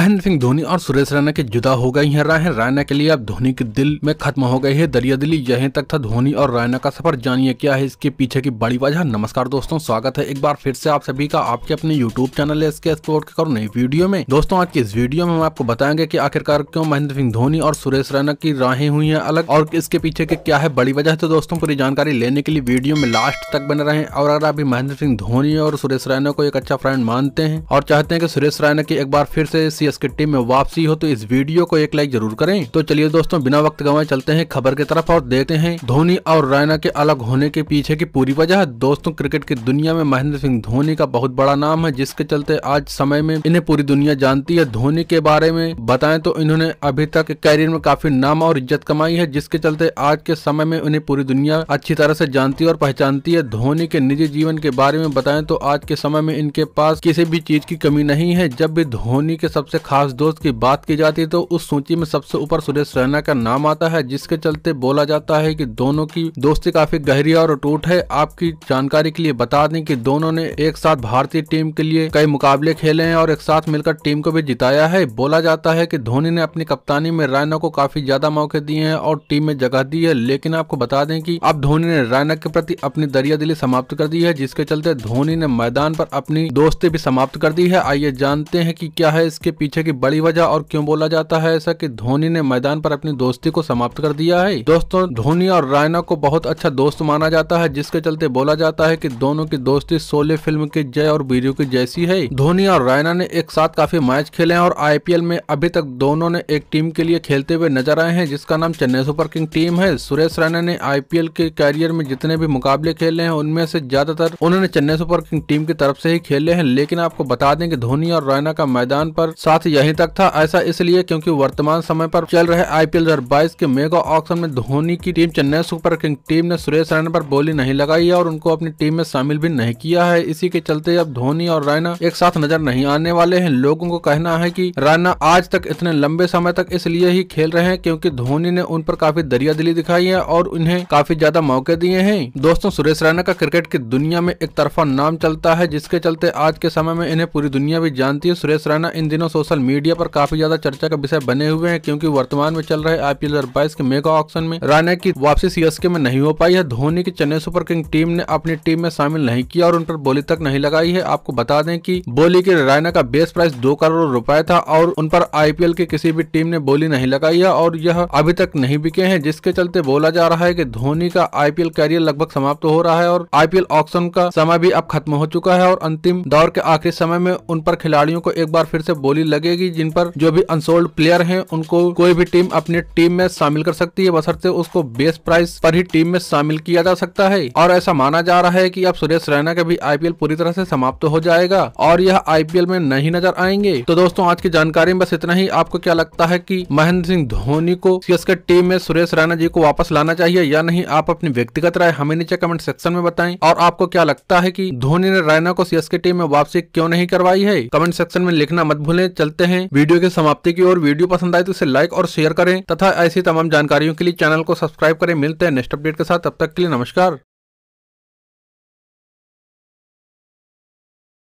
महेंद्र सिंह धोनी और सुरेश रैना के जुदा हो गई है राय रैना के लिए अब धोनी के दिल में खत्म हो गई है दरिया दिली यहीं तक था धोनी और रैना का सफर जानिए क्या है इसके पीछे की बड़ी वजह नमस्कार दोस्तों स्वागत है एक बार फिर से आप सभी का आपके अपने YouTube channel S K sport के नई वीडियो में दोस्तों आज की इस वीडियो में हम आपको बताएंगे की आखिरकार क्यों महेंद्र सिंह धोनी और सुरेश रैना की राहें हुई है अलग और इसके पीछे की क्या है बड़ी वजह तो दोस्तों पूरी जानकारी लेने के लिए वीडियो में लास्ट तक बने रहे और अगर आप महेंद्र सिंह धोनी और सुरेश रैना को एक अच्छा फ्रेंड मानते हैं और चाहते हैं की सुरेश रैना की एक बार फिर से एस की टीम में वापसी हो तो इस वीडियो को एक लाइक जरूर करें तो चलिए दोस्तों बिना वक्त गवाए चलते हैं खबर की तरफ और देखते हैं धोनी और रैना के अलग होने के पीछे की पूरी वजह दोस्तों क्रिकेट की दुनिया में महेंद्र सिंह धोनी का बहुत बड़ा नाम है जिसके चलते आज समय में इन्हें पूरी दुनिया जानती है धोनी के बारे में बताए तो इन्होंने अभी तक कैरियर में काफी नाम और इज्जत कमाई है जिसके चलते आज के समय में उन्हें पूरी दुनिया अच्छी तरह से जानती और पहचानती है धोनी के निजी जीवन के बारे में बताएं तो आज के समय में इनके पास किसी भी चीज की कमी नहीं है जब भी धोनी के सबसे खास दोस्त की बात की जाती है तो उस सूची में सबसे ऊपर सुरेश रैना का नाम आता है जिसके चलते बोला जाता है कि दोनों की दोस्ती काफी गहरी और टूट है आपकी जानकारी के लिए बता दें कि दोनों ने एक साथ भारतीय टीम के लिए कई मुकाबले खेले हैं और एक साथ मिलकर टीम को भी जिताया है बोला जाता है की धोनी ने अपनी कप्तानी में रैना को काफी ज्यादा मौके दिए है और टीम में जगह दी है लेकिन आपको बता दें की अब धोनी ने रैना के प्रति अपनी दरिया दिली समाप्त कर दी है जिसके चलते धोनी ने मैदान पर अपनी दोस्ती भी समाप्त कर दी है आइए जानते हैं की क्या है इसके पीछे की बड़ी वजह और क्यों बोला जाता है ऐसा कि धोनी ने मैदान पर अपनी दोस्ती को समाप्त कर दिया है दोस्तों धोनी और रायना को बहुत अच्छा दोस्त माना जाता है जिसके चलते बोला जाता है की दोनों की दोस्ती सोले फिल्म के जय और वीरू की जैसी है धोनी और रायना ने एक साथ काफी मैच खेले हैं और आई में अभी तक दोनों ने एक टीम के लिए खेलते हुए नजर आए हैं जिसका नाम चेन्नई सुपर किंग टीम है सुरेश रैना ने आईपीएल के कैरियर में जितने भी मुकाबले खेले हैं उनमें से ज्यादातर उन्होंने चेन्नई सुपर किंग टीम की तरफ से ही खेले हैं लेकिन आपको बता दें कि धोनी और रैना का मैदान पर साथ यहीं तक था ऐसा इसलिए क्योंकि वर्तमान समय पर चल रहे आईपीएल 2022 के मेगा ऑक्शन में धोनी की team Chennai super king team ने सुरेश रैना पर बोली नहीं लगाई है और उनको अपनी टीम में शामिल भी नहीं किया है इसी के चलते अब धोनी और रैना एक साथ नजर नहीं आने वाले हैं लोगों को कहना है की रैना आज तक इतने लंबे समय तक इसलिए ही खेल रहे हैं क्यूँकी धोनी ने उन पर काफी दरिया दिली दिखाई है और उन्हें काफी ज्यादा मौके दिए है दोस्तों सुरेश रैना का क्रिकेट की दुनिया में एक तरफा नाम चलता है जिसके चलते आज के समय में इन्हें पूरी दुनिया भी जानती है सुरेश रैना इन दिनों सोशल मीडिया पर काफी ज्यादा चर्चा का विषय बने हुए हैं क्योंकि वर्तमान में चल रहे आईपीएल बाईस के मेगा ऑक्शन में राणा की वापसी सीएसके में नहीं हो पाई है धोनी की चेन्नई सुपर किंग टीम ने अपनी टीम में शामिल नहीं किया और उन पर बोली तक नहीं लगाई है आपको बता दें की बोली के रायना का बेस प्राइस दो करोड़ रूपए था और उन पर आई की किसी भी टीम ने बोली नहीं लगाई है और यह अभी तक नहीं बिके हैं जिसके चलते बोला जा रहा है की धोनी का आई कैरियर लगभग समाप्त हो रहा है और आई ऑक्शन का समय भी अब खत्म हो चुका है और अंतिम दौर के आखिरी समय में उन पर खिलाड़ियों को एक बार फिर से बोली लगेगी जिन पर जो भी अनसोल्ड प्लेयर हैं उनको कोई भी टीम अपने टीम में शामिल कर सकती है बसरते उसको बेस प्राइस पर ही टीम में शामिल किया जा सकता है और ऐसा माना जा रहा है की अब सुरेश रैना का भी आईपीएल पूरी तरह से समाप्त हो जाएगा और यह आईपीएल में नहीं नजर आएंगे तो दोस्तों आज की जानकारी में बस इतना ही आपको क्या लगता है की महेंद्र सिंह धोनी को सीएसके टीम में सुरेश रैना जी को वापस लाना चाहिए या नहीं आप अपनी व्यक्तिगत राय हमें नीचे कमेंट सेक्शन में बताएं और आपको क्या लगता है कि धोनी ने रैना को सीएसके टीम में वापसी क्यों नहीं करवाई है कमेंट सेक्शन में लिखना मत भूलें चलते हैं वीडियो के समाप्ति की और वीडियो पसंद आए तो इसे लाइक और शेयर करें तथा ऐसी तमाम जानकारियों के लिए चैनल को सब्सक्राइब करें मिलते हैं नेक्स्ट अपडेट के साथ तब तक के लिए नमस्कार